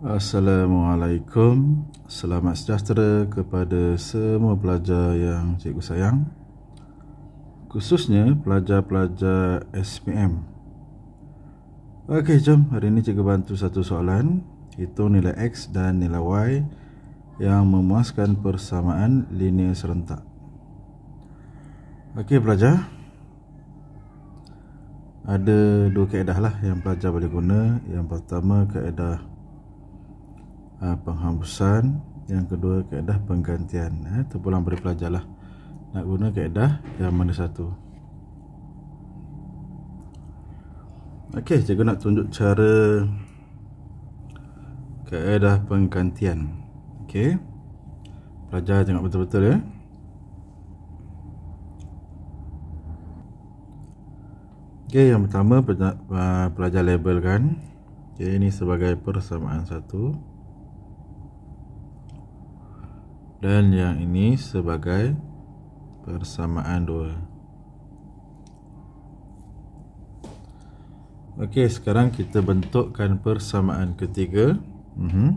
Assalamualaikum Selamat sejahtera kepada semua pelajar yang cikgu sayang Khususnya pelajar-pelajar SPM Ok jom hari ini cikgu bantu satu soalan itu nilai X dan nilai Y Yang memuaskan persamaan linear serentak Ok pelajar Ada dua kaedah lah yang pelajar boleh guna Yang pertama kaedah uh, penghapusan yang kedua kaedah penggantian eh, tu pulang beri pelajar lah nak guna kaedah yang mana satu Okey, cikgu nak tunjuk cara kaedah penggantian Okey, pelajar tengok betul-betul ya Okey, yang pertama ah, pelajar labelkan. Okey, ini sebagai persamaan satu dan yang ini sebagai persamaan dua. Okey, sekarang kita bentukkan persamaan ketiga. Uh mhm. -huh.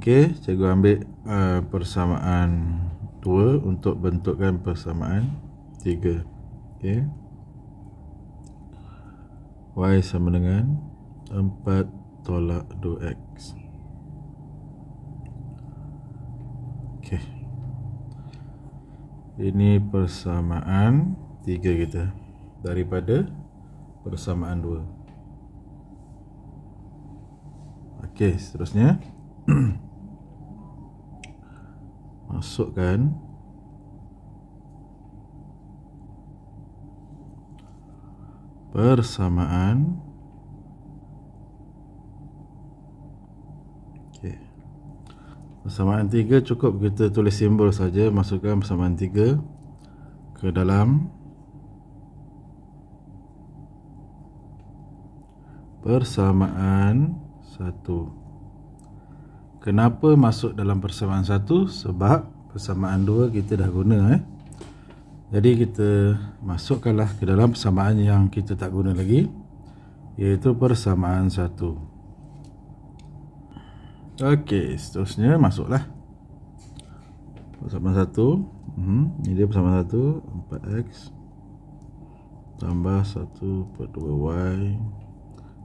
Okey, cikgu ambil uh, persamaan dua untuk bentukkan persamaan tiga. Okey. Y sama dengan 4 tolak 2X. Okey. Ini persamaan tiga kita daripada persamaan dua. Okey, seterusnya masukkan persamaan persamaan tiga cukup kita tulis simbol saja masukkan persamaan tiga ke dalam persamaan satu kenapa masuk dalam persamaan satu sebab persamaan dua kita dah guna eh jadi kita masukkanlah ke dalam persamaan yang kita tak guna lagi iaitu persamaan satu Okey, seterusnya masuklah. Pasaman 1. Hmm, ini dia pasaman satu 4x tambah 1 per 2y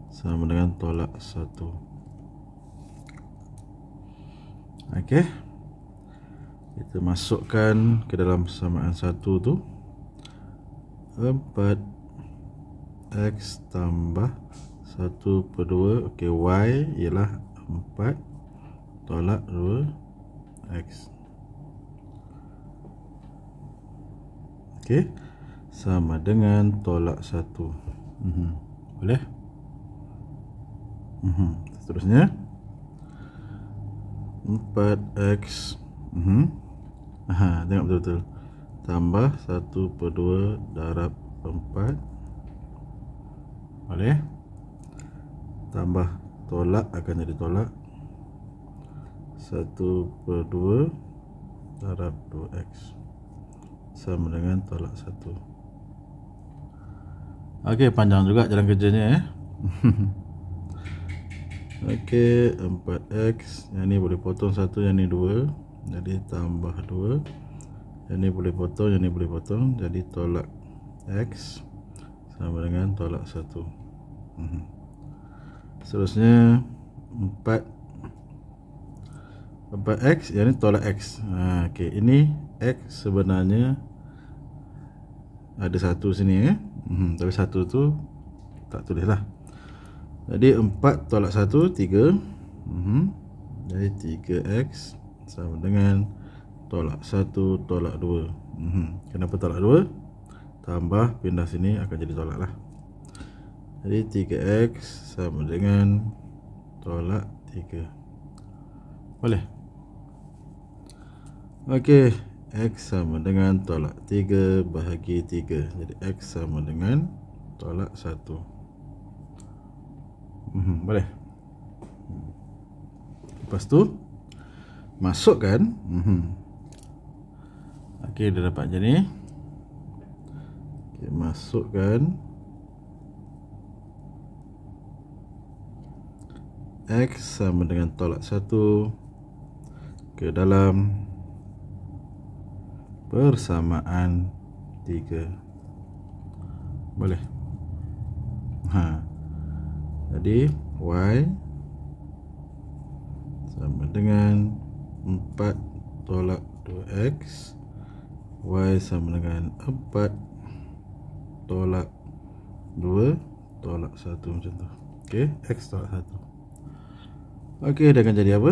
sama dengan tolak 1. Okey. Kita masukkan ke dalam persamaan 1 tu 4 X tambah 1 per 2 Okey, Y ialah tolak rule X okey, sama dengan tolak 1 mm -hmm. boleh mm -hmm. seterusnya 4X mm -hmm. Aha, tengok betul-betul tambah 1 per 2 darab 4 boleh tambah tolak akan jadi tolak satu per dua darab dua x sama dengan tolak satu. ok panjang juga jalan kerjanya eh Okey, 4x yang ni boleh potong satu, yang ni 2 jadi tambah dua. yang ni boleh potong yang ni boleh potong jadi tolak x sama dengan tolak satu. Mhm. seterusnya 4 Tempat X Yang ni tolak X ha, okay. Ini X sebenarnya Ada satu sini eh? hmm, Tapi satu tu Tak tulis lah Jadi 4 tolak 1 3 hmm. Jadi 3X Sama dengan Tolak 1 tolak 2 hmm. Kenapa tolak 2 Tambah pindah sini akan jadi tolak lah Jadi 3X Sama dengan Tolak 3 Boleh Okey, X sama dengan tolak 3 bahagi 3 Jadi X sama dengan tolak 1 hmm, Boleh Lepas tu Masukkan hmm. Okey, dah dapat jadi. ni okay, Masukkan X sama dengan tolak 1 Ke dalam persamaan tiga boleh ha jadi y sama dengan 4 tolak 2x y sama dengan 4 tolak 2 tolak 1 macam tu okey x tolak 1 okey dia akan jadi apa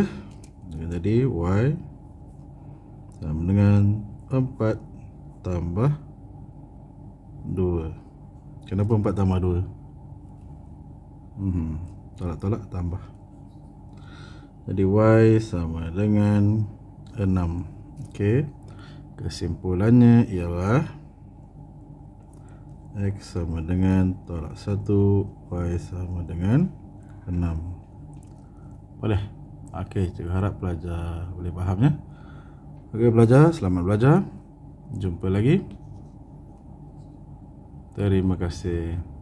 dia akan jadi y sama dengan 4 tambah 2 Kenapa 4 tambah 2? Mhm. Tolak-tolak tambah Jadi Y sama dengan 6 okay. Kesimpulannya ialah X sama dengan tolak 1 Y sama dengan 6 Boleh? Okey, cikgu harap pelajar boleh faham ya. Okey belajar, selamat belajar. Jumpa lagi. Terima kasih.